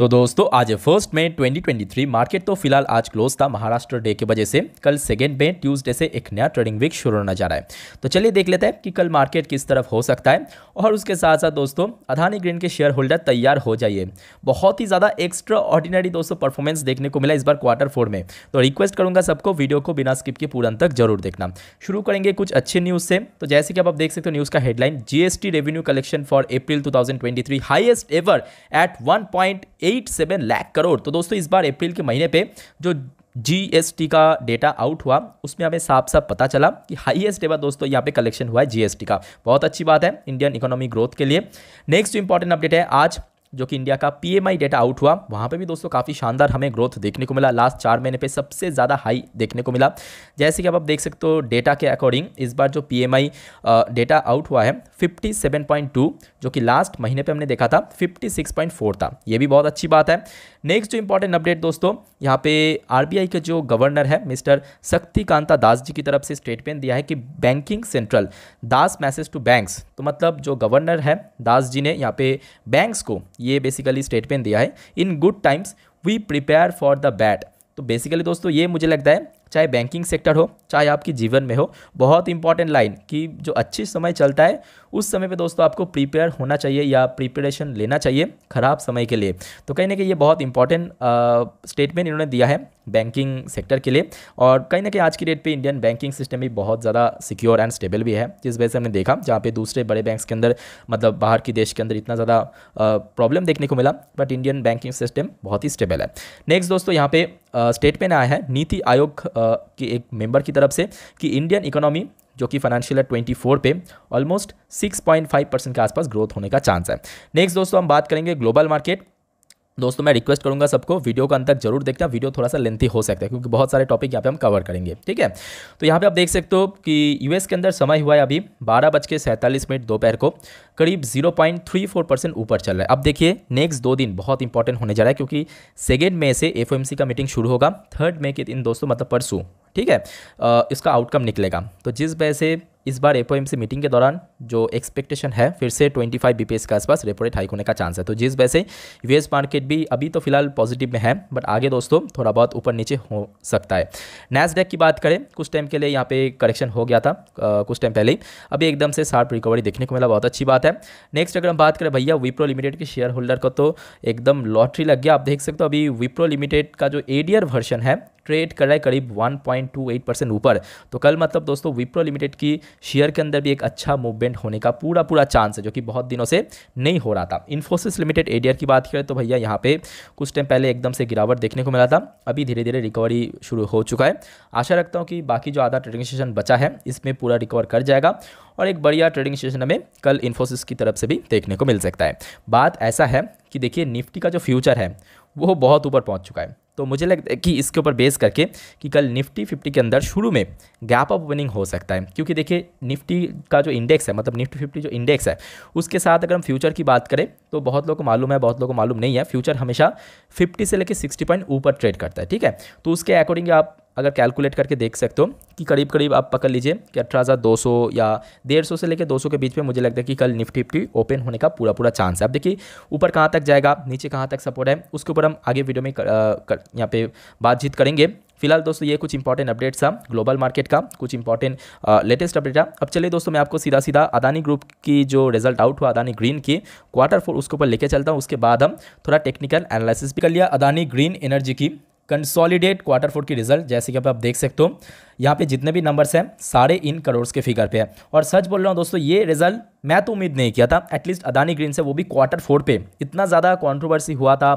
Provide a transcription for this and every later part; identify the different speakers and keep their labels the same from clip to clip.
Speaker 1: तो दोस्तों आज फर्स्ट में 2023 मार्केट तो फिलहाल आज क्लोज था महाराष्ट्र डे के वजह से कल सेकेंड में ट्यूसडे से एक नया ट्रेडिंग वीक शुरू होने जा रहा है तो चलिए देख लेते हैं कि कल मार्केट किस तरफ हो सकता है और उसके साथ साथ दोस्तों अधानी ग्रीन के शेयर होल्डर तैयार हो जाइए बहुत ही ज़्यादा एक्स्ट्रा ऑर्डिनरी दोस्तों परफॉर्मेंस देखने को मिला इस बार क्वार्टर फोर में तो रिक्वेस्ट करूँगा सबको वीडियो को बिना स्किप के पूरा तक जरूर देखना शुरू करेंगे कुछ अच्छे न्यूज़ से तो जैसे कि आप देख सकते हो न्यूज़ का headline GST revenue collection for April to highest ever at one eight seven lakh crore तो दोस्तों इस बार अप्रैल के महीने पे जो जीएसटी का डेटा आउट हुआ उसमें हमें साफ साफ पता चला कि हाईएस्ट एवर दोस्तों यहाँ पे कलेक्शन हुआ है जीएसटी का बहुत अच्छी बात है इंडियन इकोनॉमी ग्रोथ के लिए नेक्स्ट इंपॉर्टेंट अपडेट है आज जो कि इंडिया का पीएमआई डेटा आउट हुआ वहाँ पे भी दोस्तों काफ़ी शानदार हमें ग्रोथ देखने को मिला लास्ट चार महीने पे सबसे ज़्यादा हाई देखने को मिला जैसे कि अब आप देख सकते हो डेटा के अकॉर्डिंग इस बार जो पीएमआई डेटा आउट हुआ है 57.2 जो कि लास्ट महीने पे हमने देखा था 56.4 था ये भी बहुत अच्छी बात है नेक्स्ट जो इंपॉर्टेंट अपडेट दोस्तों यहाँ पे आरबीआई के जो गवर्नर है मिस्टर शक्तिकांता दास जी की तरफ से स्टेटमेंट दिया है कि banking central Das message to banks तो मतलब जो गवर्नर है दास जी ने यहाँ पे बैंक्स को ये बेसिकली स्टेटमेंट दिया है in good times we prepare for the bad तो बेसिकली दोस्तों ये मुझे लगता है चाहे बैंकिंग सेक्टर हो चाहे आपके जीवन में हो बहुत इंपॉर्टेंट लाइन कि जो अच्छी समय चलता है उस समय पे दोस्तों आपको प्रिपेयर होना चाहिए या प्रिपरेशन लेना चाहिए ख़राब समय के लिए तो कहीं ना कहीं ये बहुत इंपॉर्टेंट स्टेटमेंट इन्होंने दिया है बैंकिंग सेक्टर के लिए और कहीं ना कहीं आज की डेट पे इंडियन बैंकिंग सिस्टम भी बहुत ज़्यादा सिक्योर एंड स्टेबल भी है जिस वजह से हमने देखा जहाँ पे दूसरे बड़े बैंक्स के अंदर मतलब बाहर के देश के अंदर इतना ज़्यादा प्रॉब्लम देखने को मिला बट इंडियन बैंकिंग सिस्टम बहुत ही स्टेबल है नेक्स्ट दोस्तों यहाँ पे स्टेटमेंट आया है नीति आयोग के एक मेंबर की तरफ से कि इंडियन इकोनॉमी जो कि फाइनेंशियल ट्वेंटी फोर पे ऑलमोस्ट 6.5 परसेंट के आसपास ग्रोथ होने का चांस है नेक्स्ट दोस्तों हम बात करेंगे ग्लोबल मार्केट दोस्तों मैं रिक्वेस्ट करूंगा सबको वीडियो का अंत तक जरूर देखना वीडियो थोड़ा सा लेंथी हो सकता है क्योंकि बहुत सारे टॉपिक यहाँ पे हम कवर करेंगे ठीक है तो यहाँ पे आप देख सकते हो कि यूएस के अंदर समय हुआ है अभी बारह बज के सैंतालीस मिनट दोपहर को करीब zero point three four percent ऊपर चल रहा है अब देखिए नेक्स्ट दो दिन बहुत इंपॉर्टेंट होने जा रहा है क्योंकि सेकेंड मे से एफ का मीटिंग शुरू होगा थर्ड मे के दिन दोस्तों मतलब परसों ठीक है इसका आउटकम निकलेगा तो जिस वजह से इस बार एफ मीटिंग के दौरान जो एक्सपेक्टेशन है फिर से 25 बीपीएस के आसपास रेपो रेट हाइक होने का चांस है तो जिस वजह से यूएस मार्केट भी अभी तो फिलहाल पॉजिटिव में है बट आगे दोस्तों थोड़ा बहुत ऊपर नीचे हो सकता है नैसडेक की बात करें कुछ टाइम के लिए यहाँ पे करेक्शन हो गया था आ, कुछ टाइम पहले ही अभी एकदम से शार्प रिकवरी देखने को मिला बहुत अच्छी बात है नेक्स्ट अगर हम बात करें भैया विप्रो लिमिटेड के शेयर होल्डर का तो एकदम लॉटरी लग गया आप देख सकते हो अभी विप्रो लिमिटेड का जो एडियर वर्षन है ट्रेड कर रहा है करीब 1.28 परसेंट ऊपर तो कल मतलब दोस्तों विप्रो लिमिटेड की शेयर के अंदर भी एक अच्छा मूवमेंट होने का पूरा पूरा चांस है जो कि बहुत दिनों से नहीं हो रहा था इन्फोसिस लिमिटेड एडियर की बात करें तो भैया यहाँ पे कुछ टाइम पहले एकदम से गिरावट देखने को मिला था अभी धीरे धीरे रिकवरी शुरू हो चुका है आशा रखता हूँ कि बाकी जो आधा ट्रेडिंग सेशन बचा है इसमें पूरा रिकवर कर जाएगा और एक बढ़िया ट्रेडिंग सेशन हमें कल इन्फोसिस की तरफ से भी देखने को मिल सकता है बात ऐसा है कि देखिए निफ्टी का जो फ्यूचर है वो बहुत ऊपर पहुंच चुका है तो मुझे लगता है कि इसके ऊपर बेस करके कि कल निफ्टी फिफ्टी के अंदर शुरू में गैप अप ओपनिंग हो सकता है क्योंकि देखिए निफ्टी का जो इंडेक्स है मतलब निफ्टी फिफ्टी जो इंडेक्स है उसके साथ अगर हम फ्यूचर की बात करें तो बहुत लोग को मालूम है बहुत लोग को मालूम नहीं है फ्यूचर हमेशा फिफ्टी से लेकर सिक्सटी पॉइंट ऊपर ट्रेड करता है ठीक है तो उसके अकॉर्डिंग आप अगर कैलकुलेट करके देख सकते हो कि करीब करीब आप पकड़ लीजिए कि अठारह हज़ार दो सौ या डेढ़ सौ से लेकर दो सौ के बीच में मुझे लगता है कि कल निफ्टी निफ्टी ओपन होने का पूरा पूरा चांस है अब देखिए ऊपर कहाँ तक जाएगा नीचे कहाँ तक सपोर्ट है उसके ऊपर हम आगे वीडियो में यहाँ पे बातचीत करेंगे फिलहाल दोस्तों ये कुछ इंपॉर्टेंट अपडेट्स था ग्लोबल मार्केट का कुछ इंपॉर्टेंट लेटेस्ट अपडेट था अब चलिए दोस्तों मैं आपको सीधा सीधा अदानी ग्रुप की जो रिजल्ट आउट हुआ अदानी ग्रीन की क्वार्टर फोर उसके ऊपर लेके चलता हूँ उसके बाद हम थोड़ा टेक्निकल एनालिसिस भी कर लिया अदानी ग्रीन एनर्जी की कंसोलिडेट क्वार्टर फोर की रिजल्ट जैसे कि आप देख सकते हो यहाँ पे जितने भी नंबर्स हैं सारे इन करोड़ के फिगर पे है और सच बोल रहा हूँ दोस्तों ये रिजल्ट मैं तो उम्मीद नहीं किया था एटलीस्ट अदानी ग्रीन से वो भी क्वार्टर फोर पे इतना ज़्यादा कंट्रोवर्सी हुआ था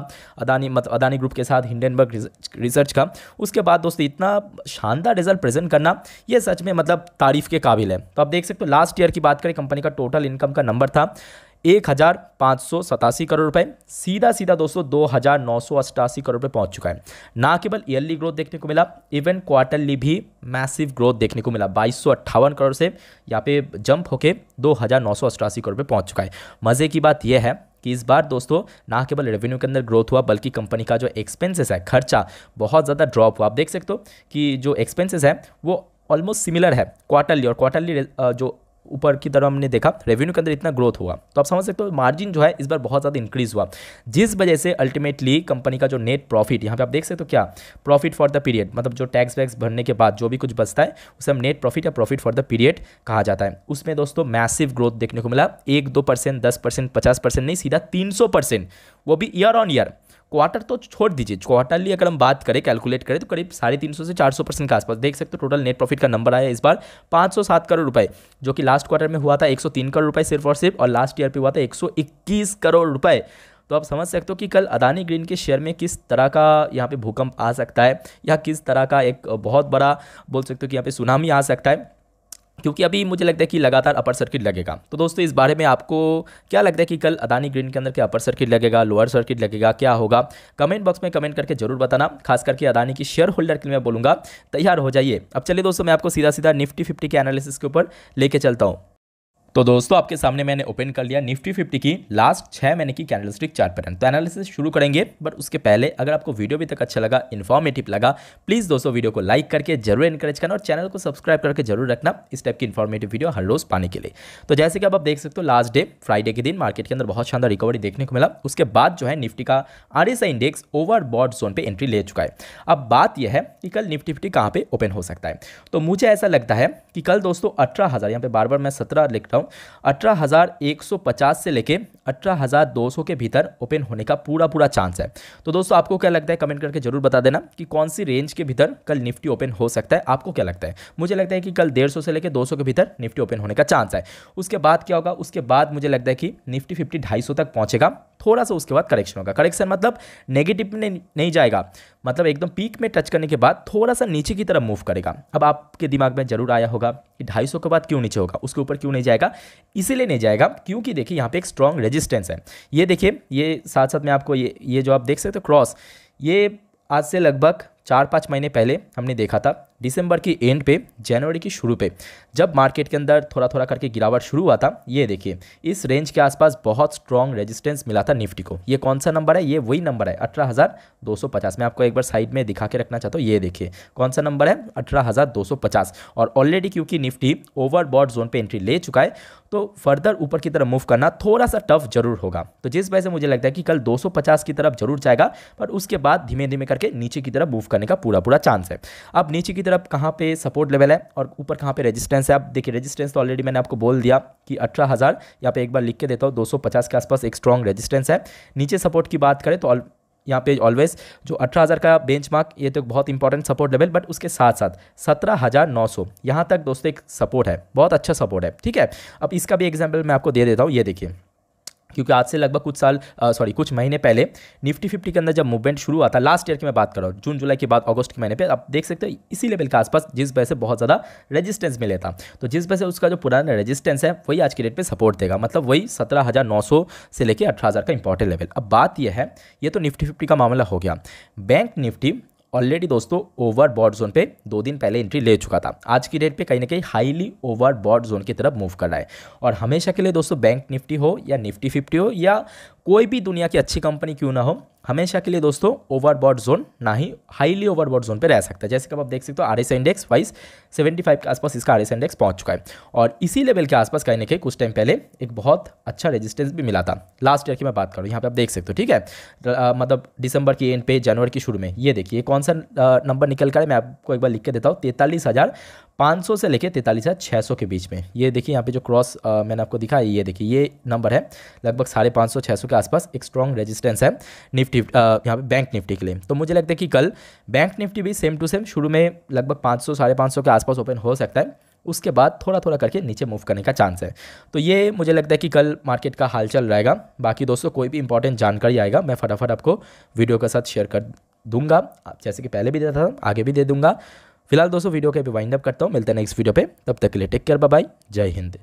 Speaker 1: अदानी मतलब अदानी ग्रुप के साथ हिंडनबर्ग रिसर्च का उसके बाद दोस्तों इतना शानदार रिजल्ट प्रेजेंट करना ये सच में मतलब तारीफ के काबिल है तो आप देख सकते हो लास्ट ईयर की बात करें कंपनी का टोटल इनकम का नंबर था एक हज़ार पाँच सौ सतासी करोड़ रुपए सीधा सीधा दोस्तों दो हज़ार नौ सौ अठासी करोड़ रुपए पहुंच चुका है ना केवल ईयरली ग्रोथ देखने को मिला इवन क्वार्टरली भी मैसिव ग्रोथ देखने को मिला बाईस सौ अट्ठावन करोड़ से यहाँ पे जंप होके दो हज़ार नौ सौ अठासी करोड़ रुपए पहुँच चुका है मज़े की बात यह है कि इस बार दोस्तों ना केवल रेवेन्यू के अंदर ग्रोथ हुआ बल्कि कंपनी का जो एक्सपेंसेस है खर्चा बहुत ज़्यादा ड्रॉप हुआ आप देख सकते हो कि जो एक्सपेंसेस है वो ऑलमोस्ट सिमिलर है क्वार्टरली और क्वार्टरली जो ऊपर की तरफ हमने देखा रेवेन्यू के अंदर इतना ग्रोथ हुआ तो आप समझ सकते हो मार्जिन जो है इस बार बहुत ज़्यादा इंक्रीज हुआ जिस वजह से अल्टीमेटली कंपनी का जो नेट प्रॉफिट यहाँ पे आप देख सकते हो क्या प्रॉफिट फॉर द पीरियड मतलब जो टैक्स वैक्स भरने के बाद जो भी कुछ बचता है उसे हम नेट प्रॉफिट या प्रॉफिट फॉर द पीरियड कहा जाता है उसमें दोस्तों मैसिव ग्रोथ देखने को मिला एक दो परसेंट दस परसेंट पचास परसेंट नहीं सीधा तीन सौ परसेंट वो भी ईयर ऑन ईयर क्वार्टर तो छोड़ दीजिए क्वार्टरली अगर हम बात करें कैलकुलेट करें तो करीब साढ़े तीन सौ से चार सौ परसेंट के आसपास देख सकते हो टोटल नेट प्रॉफिट का नंबर आया इस बार पाँच सौ सात करोड़ रुपए जो कि लास्ट क्वार्टर में हुआ था एक सौ तीन करोड़ रुपए सिर्फ और सिर्फ और लास्ट ईयर पर हुआ था एक सौ इक्कीस करोड़ रुपए तो आप समझ सकते हो कि कल अदानी ग्रीन के शेयर में किस तरह का यहाँ पे भूकंप आ सकता है या किस तरह का एक बहुत बड़ा बोल सकते हो कि यहाँ पे सुनामी आ सकता है क्योंकि अभी मुझे लगता है कि लगातार अपर सर्किट लगेगा तो दोस्तों इस बारे में आपको क्या लगता है कि कल अदानी ग्रीन के अंदर क्या अपर सर्किट लगेगा लोअर सर्किट लगेगा क्या होगा कमेंट बॉक्स में कमेंट करके जरूर बताना खास करके अदानी की शेयर होल्डर के लिए मैं बोलूँगा तैयार हो जाइए अब चलिए दोस्तों मैं आपको सीधा सीधा निफ्टी फिफ्टी के एनालिसिस के ऊपर लेके चलता हूँ तो दोस्तों आपके सामने मैंने ओपन कर लिया निफ्टी फिफ्टी की लास्ट छः महीने की कैंडलस्टिक चार्ट पैटर्न तो एनालिसिस शुरू करेंगे बट उसके पहले अगर आपको वीडियो भी तक अच्छा लगा इन्फॉर्मेटिव लगा प्लीज़ दोस्तों वीडियो को लाइक करके जरूर इनकरेज करना और चैनल को सब्सक्राइब करके जरूर रखना इस टाइप की इन्फॉर्मेटिव वीडियो हर रोज़ पाने के लिए तो जैसे कि आप, आप देख सकते हो लास्ट डे फ्राइडे के दिन मार्केट के अंदर बहुत शानदार रिकवरी देखने को मिला उसके बाद जो है निफ्टी का R index overbought zone पर एंट्री ले चुका है अब बात यह है कि कल निफ्टी फिफ्टी कहाँ पर ओपन हो सकता है तो मुझे ऐसा लगता है कि कल दोस्तों अठारह हज़ार यहाँ पर बार बार मैं सत्रह लिख रहा हूँ हूँ अठारह से लेके अठारह के भीतर ओपन होने का पूरा पूरा चांस है तो दोस्तों आपको क्या लगता है कमेंट करके जरूर बता देना कि कौन सी रेंज के भीतर कल निफ्टी ओपन हो सकता है आपको क्या लगता है मुझे लगता है कि कल डेढ़ से लेकर दो के भीतर निफ्टी ओपन होने का चांस है उसके बाद क्या होगा उसके बाद मुझे लगता है कि निफ्टी फिफ्टी ढाई तक पहुँचेगा थोड़ा सा उसके बाद करेक्शन होगा करेक्शन मतलब नेगेटिव में नहीं जाएगा मतलब एकदम पीक में टच करने के बाद थोड़ा सा नीचे की तरफ मूव करेगा अब आपके दिमाग में जरूर आया होगा कि ढाई के बाद क्यों नीचे होगा उसके ऊपर क्यों नहीं जाएगा इसीलिए नहीं जाएगा क्योंकि देखिए यहाँ पे एक स्ट्रॉन्ग रेजिस्टेंस है ये देखिए ये साथ साथ में आपको ये ये जो आप देख सकते हो क्रॉस ये आज से लगभग चार पाँच महीने पहले हमने देखा था दिसंबर की एंड पे जनवरी की शुरू पे जब मार्केट के अंदर थोड़ा थोड़ा करके गिरावट शुरू हुआ था ये देखिए इस रेंज के आसपास बहुत स्ट्रॉन्ग रेजिस्टेंस मिला था निफ्टी को ये कौन सा नंबर है ये वही नंबर है अठारह मैं आपको एक बार साइड में दिखा के रखना चाहता हूँ ये देखिए कौन सा नंबर है अठारह और ऑलरेडी क्योंकि निफ्टी ओवर जोन पर एंट्री ले चुका है तो फर्दर ऊपर की तरफ मूव करना थोड़ा सा टफ जरूर होगा तो जिस वजह से मुझे लगता है कि कल 250 की तरफ जरूर जाएगा पर उसके बाद धीमे धीमे करके नीचे की तरफ मूव करने का पूरा पूरा चांस है अब नीचे की तरफ कहाँ पे सपोर्ट लेवल है और ऊपर कहाँ पे रेजिस्टेंस है आप देखिए रेजिस्टेंस तो ऑलरेडी मैंने आपको बोल दिया कि अठारह हज़ार यहाँ पे एक बार लिख के देता हूँ 250 के आसपास एक स्ट्रॉन्ग रेजिस्टेंस है नीचे सपोर्ट की बात करें तो ऑल यहाँ पे ऑलवेज जो 18,000 का बेंचमार्क ये तो बहुत इंपॉर्टेंट सपोर्ट लेवल बट उसके साथ साथ 17,900 यहाँ तक दोस्तों एक सपोर्ट है बहुत अच्छा सपोर्ट है ठीक है अब इसका भी एग्जाम्पल मैं आपको दे देता हूँ ये देखिए क्योंकि आज से लगभग कुछ साल सॉरी कुछ महीने पहले निफ्टी फिफ्टी के अंदर जब मूवमेंट शुरू हुआ था लास्ट ईयर की मैं बात कर रहा हूँ जून जुलाई के बाद अगस्त के महीने पे आप देख सकते हो इसी लेवल के आसपास जिस वजह से बहुत ज़्यादा रेजिस्टेंस मिले था तो जिस वजह से उसका जो पुराना रेजिस्टेंस है वही आज के डेट पर सपोर्ट देगा मतलब वही सत्रह से लेकर अठारह का इंपॉर्टेंट लेवल अब बात यह है ये तो निफ्टी फिफ्टी का मामला हो गया बैंक निफ्टी ऑलरेडी दोस्तों ओवर बॉर्ड जोन पे दो दिन पहले एंट्री ले चुका था आज की डेट पे कहीं ना कहीं हाईली ओवर बॉर्ड जोन की तरफ मूव कर रहा है और हमेशा के लिए दोस्तों बैंक निफ्टी हो या निफ्टी फिफ्टी हो या कोई भी दुनिया की अच्छी कंपनी क्यों ना हो हमेशा के लिए दोस्तों ओवरबॉड जोन ना ही हाईली ओवरबॉड जोन पे रह सकता है जैसे कि आप देख सकते हो आर इंडेक्स वाइज 75 के आसपास इसका आर इंडेक्स पहुंच चुका है और इसी लेवल के आसपास कहीं ना कुछ टाइम पहले एक बहुत अच्छा रेजिस्टेंस भी मिला था लास्ट ईयर की मैं बात करूँ यहाँ पे आप देख सकते हो ठीक है मतलब दिसंबर की एंड पे जनवरी की शुरू में ये देखिए कौन सा नंबर निकल कर मैं आपको एक बार लिख के देता हूँ तैंतालीस हज़ार 500 से लेके तैंतालीस हज़ार छः सौ के बीच में ये देखिए यहाँ पे जो क्रॉस मैंने आपको दिखाया ये देखिए ये नंबर है लगभग साढ़े पाँच सौ छः के आसपास एक स्ट्रॉन्ग रेजिस्टेंस है निफ्टी यहाँ पे बैंक निफ्टी के लिए तो मुझे लगता है कि कल बैंक निफ्टी भी सेम टू सेम शुरू में लगभग पाँच सौ साढ़े पाँच सौ के आसपास ओपन हो सकता है उसके बाद थोड़ा थोड़ा करके नीचे मूव करने का चांस है तो ये मुझे लगता है कि कल मार्केट का हालचाल रहेगा बाकी दोस्तों कोई भी इंपॉर्टेंट जानकारी आएगा मैं फटाफट आपको वीडियो के साथ शेयर कर दूंगा जैसे कि पहले भी देता था आगे भी दे दूंगा फिलहाल दोस्तों वीडियो के अभी वाइंड अप करता हूँ मिलता है नेक्स्ट वीडियो पे तब तक के लिए टेक केयर बाय जय हिंद